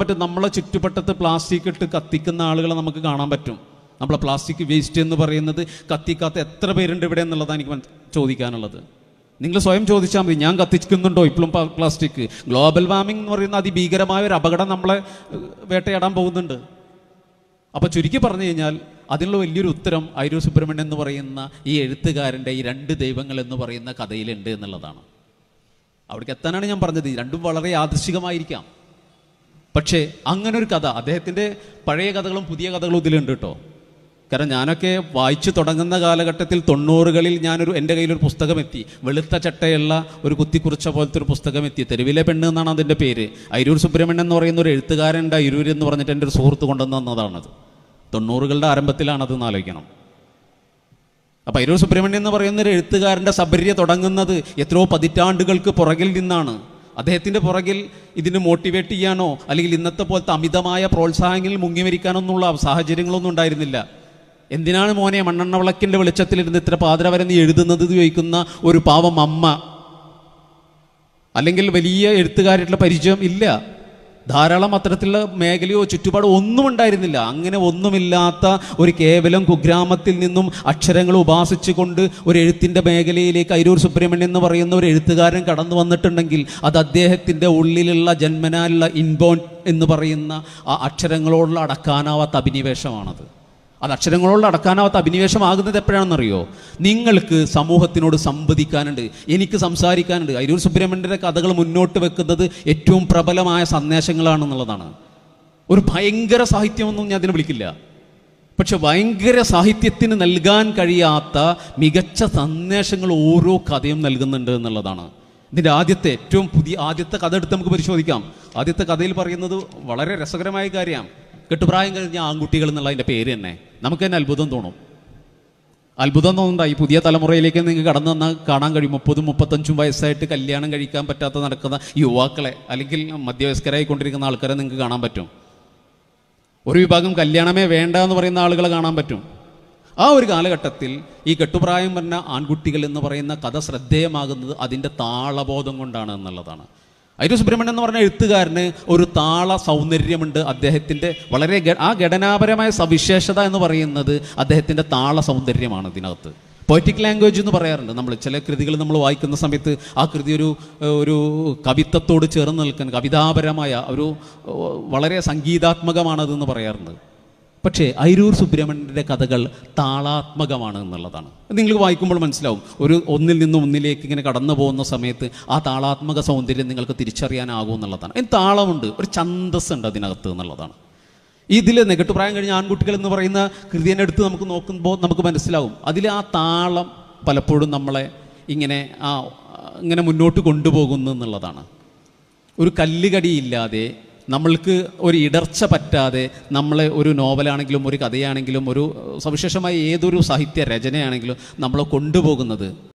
പറ്റും നമ്മളെ ചുറ്റുപട്ടത്ത് പ്ലാസ്റ്റിക് ഇട്ട് കത്തിക്കുന്ന ആളുകളെ നമുക്ക് കാണാൻ പറ്റും നമ്മളെ പ്ലാസ്റ്റിക് വേസ്റ്റ് എന്ന് പറയുന്നത് കത്തിക്കാത്ത എത്ര പേരുണ്ട് ഇവിടെ എന്നുള്ളതാണ് എനിക്ക് ചോദിക്കാനുള്ളത് നിങ്ങൾ സ്വയം ചോദിച്ചാൽ മതി ഞാൻ കത്തിക്കുന്നുണ്ടോ ഇപ്പോഴും പ്ലാസ്റ്റിക് ഗ്ലോബൽ വാർമിംഗ് എന്ന് പറയുന്ന അതിഭീകരമായ ഒരു അപകടം നമ്മളെ വേട്ടയാടാൻ പോകുന്നുണ്ട് അപ്പോൾ ചുരുക്കി പറഞ്ഞു കഴിഞ്ഞാൽ അതിനുള്ള വലിയൊരു ഉത്തരം ഐരോ സുബ്രഹ്മണ്യൻ എന്ന് പറയുന്ന ഈ എഴുത്തുകാരൻ്റെ ഈ രണ്ട് ദൈവങ്ങൾ എന്ന് പറയുന്ന കഥയിലുണ്ട് എന്നുള്ളതാണ് അവിടേക്ക് എത്താനാണ് ഞാൻ പറഞ്ഞത് രണ്ടും വളരെ യാദൃശികമായിരിക്കാം പക്ഷേ അങ്ങനെ ഒരു കഥ അദ്ദേഹത്തിൻ്റെ പഴയ കഥകളും പുതിയ കഥകളും ഇതിലുണ്ട് കേട്ടോ കാരണം ഞാനൊക്കെ വായിച്ചു തുടങ്ങുന്ന കാലഘട്ടത്തിൽ തൊണ്ണൂറുകളിൽ ഞാനൊരു എൻ്റെ കയ്യിലൊരു പുസ്തകം എത്തി വെളുത്ത ചട്ടയുള്ള ഒരു കുത്തിക്കുറിച്ച പോലത്തെ ഒരു പുസ്തകം എത്തി തെരുവിലെ പെണ്ണ് എന്നാണ് അതിൻ്റെ പേര് അരൂർ സുബ്രഹ്മണ്യൻ എന്ന് പറയുന്ന ഒരു എഴുത്തുകാരൻ്റെ അരൂർ എന്ന് പറഞ്ഞിട്ട് എൻ്റെ ഒരു സുഹൃത്ത് കൊണ്ടുവന്നു തന്നതാണത് തൊണ്ണൂറുകളുടെ ആരംഭത്തിലാണത് എന്ന് ആലോചിക്കണം അപ്പോൾ അരൂർ സുബ്രഹ്മണ്യം എന്ന് പറയുന്ന ഒരു എഴുത്തുകാരൻ്റെ സബര്യ തുടങ്ങുന്നത് എത്രയോ പതിറ്റാണ്ടുകൾക്ക് പുറകിൽ നിന്നാണ് അദ്ദേഹത്തിൻ്റെ പുറകിൽ ഇതിന് മോട്ടിവേറ്റ് ചെയ്യാനോ അല്ലെങ്കിൽ ഇന്നത്തെ പോലത്തെ അമിതമായ പ്രോത്സാഹങ്ങളിൽ മുങ്ങിമരിക്കാനൊന്നുള്ള സാഹചര്യങ്ങളൊന്നും ഉണ്ടായിരുന്നില്ല എന്തിനാണ് മോനെ മണ്ണെണ്ണ വിളക്കിൻ്റെ വെളിച്ചത്തിലിരുന്ന് ഇത്ര പാതിര വരെ നീ എഴുതുന്നത് ചോദിക്കുന്ന ഒരു പാവം അമ്മ അല്ലെങ്കിൽ വലിയ എഴുത്തുകാരായിട്ടുള്ള പരിചയം ഇല്ല ധാരാളം അത്തരത്തിലുള്ള മേഖലയോ ചുറ്റുപാടോ ഒന്നും ഉണ്ടായിരുന്നില്ല അങ്ങനെ ഒന്നുമില്ലാത്ത ഒരു കേവലം കുഗ്രാമത്തിൽ നിന്നും അക്ഷരങ്ങൾ ഉപാസിച്ചുകൊണ്ട് ഒരു എഴുത്തിൻ്റെ മേഖലയിലേക്ക് അരൂർ സുബ്രഹ്മണ്യൻ എന്ന് പറയുന്ന ഒരു എഴുത്തുകാരൻ കടന്നു വന്നിട്ടുണ്ടെങ്കിൽ അത് അദ്ദേഹത്തിൻ്റെ ഉള്ളിലുള്ള ജന്മനാലുള്ള ഇൻബോൺ എന്ന് പറയുന്ന ആ അക്ഷരങ്ങളോടുള്ള അടക്കാനാവാത്ത അഭിനിവേശമാണത് അത് അക്ഷരങ്ങളോട് അടക്കാനാവാത്ത അഭിനിവേശമാകുന്നത് എപ്പോഴാണെന്നറിയോ നിങ്ങൾക്ക് സമൂഹത്തിനോട് സംവദിക്കാനുണ്ട് എനിക്ക് സംസാരിക്കാനുണ്ട് അരൂർ സുബ്രഹ്മണ്യൻ്റെ കഥകൾ മുന്നോട്ട് വെക്കുന്നത് ഏറ്റവും പ്രബലമായ സന്ദേശങ്ങളാണെന്നുള്ളതാണ് ഒരു ഭയങ്കര സാഹിത്യമൊന്നും ഞാൻ അതിനെ വിളിക്കില്ല പക്ഷെ ഭയങ്കര സാഹിത്യത്തിന് നൽകാൻ കഴിയാത്ത മികച്ച സന്ദേശങ്ങൾ ഓരോ കഥയും നൽകുന്നുണ്ട് എന്നുള്ളതാണ് ഇതിൻ്റെ ആദ്യത്തെ ഏറ്റവും പുതിയ ആദ്യത്തെ കഥ എടുത്ത് നമുക്ക് പരിശോധിക്കാം ആദ്യത്തെ കഥയിൽ പറയുന്നത് വളരെ രസകരമായ കാര്യമാണ് കെട്ടുപ്രായം കഴിഞ്ഞ ആൺകുട്ടികൾ എന്നുള്ള അതിൻ്റെ പേര് തന്നെ നമുക്ക് തന്നെ അത്ഭുതം തോന്നും അത്ഭുതം തോന്നുന്നുണ്ടായി പുതിയ തലമുറയിലേക്ക് നിങ്ങൾ കടന്നു വന്നാൽ കാണാൻ കഴിയും മുപ്പതും മുപ്പത്തഞ്ചും വയസ്സായിട്ട് കല്യാണം കഴിക്കാൻ പറ്റാത്ത നടക്കുന്ന യുവാക്കളെ അല്ലെങ്കിൽ മധ്യവയസ്കരായി കൊണ്ടിരിക്കുന്ന ആൾക്കാരെ നിങ്ങൾക്ക് കാണാൻ പറ്റും ഒരു വിഭാഗം കല്യാണമേ വേണ്ട എന്ന് പറയുന്ന ആളുകളെ കാണാൻ പറ്റും ആ ഒരു കാലഘട്ടത്തിൽ ഈ കെട്ടുപ്രായം പറഞ്ഞ ആൺകുട്ടികൾ എന്ന് പറയുന്ന കഥ ശ്രദ്ധേയമാകുന്നത് അതിൻ്റെ താളബോധം കൊണ്ടാണ് എന്നുള്ളതാണ് അയ്യൂർ സുബ്രഹ്മണ്യൻ എന്ന് പറഞ്ഞ എഴുത്തുകാരന് ഒരു താള സൗന്ദര്യമുണ്ട് അദ്ദേഹത്തിൻ്റെ വളരെ ആ ഘടനാപരമായ സവിശേഷത എന്ന് പറയുന്നത് അദ്ദേഹത്തിൻ്റെ താള സൗന്ദര്യമാണ് ഇതിനകത്ത് പോയറ്റിക് ലാംഗ്വേജ് എന്ന് പറയാറുണ്ട് നമ്മൾ ചില കൃതികൾ നമ്മൾ വായിക്കുന്ന സമയത്ത് ആ കൃതി ഒരു ഒരു കവിത്വത്തോട് ചേർന്ന് നിൽക്കുന്ന കവിതാപരമായ ഒരു വളരെ സംഗീതാത്മകമാണതെന്ന് പറയാറുണ്ട് പക്ഷേ അയിരൂർ സുബ്രഹ്മണ്യൻ്റെ കഥകൾ താളാത്മകമാണ് എന്നുള്ളതാണ് നിങ്ങൾ വായിക്കുമ്പോൾ മനസ്സിലാവും ഒരു ഒന്നിൽ നിന്ന് ഒന്നിലേക്ക് ഇങ്ങനെ കടന്നു പോകുന്ന സമയത്ത് ആ താളാത്മക സൗന്ദര്യം നിങ്ങൾക്ക് തിരിച്ചറിയാനാകും എന്നുള്ളതാണ് അതിന് താളമുണ്ട് ഒരു ഛന്തസ് ഉണ്ട് അതിനകത്ത് എന്നുള്ളതാണ് ഇതിൽ നെഗട്ടുപ്രായം കഴിഞ്ഞ ആൺകുട്ടികൾ എന്ന് പറയുന്ന കൃതിയെ എടുത്ത് നമുക്ക് നോക്കുമ്പോൾ നമുക്ക് മനസ്സിലാവും അതിൽ ആ താളം പലപ്പോഴും നമ്മളെ ഇങ്ങനെ ആ ഇങ്ങനെ മുന്നോട്ട് കൊണ്ടുപോകുന്നു എന്നുള്ളതാണ് ഒരു കല്ലുകടിയില്ലാതെ നമ്മൾക്ക് ഒരു ഇടർച്ച പറ്റാതെ നമ്മൾ ഒരു നോവലാണെങ്കിലും ഒരു കഥയാണെങ്കിലും ഒരു സവിശേഷമായ ഏതൊരു സാഹിത്യ രചനയാണെങ്കിലും നമ്മളെ കൊണ്ടുപോകുന്നത്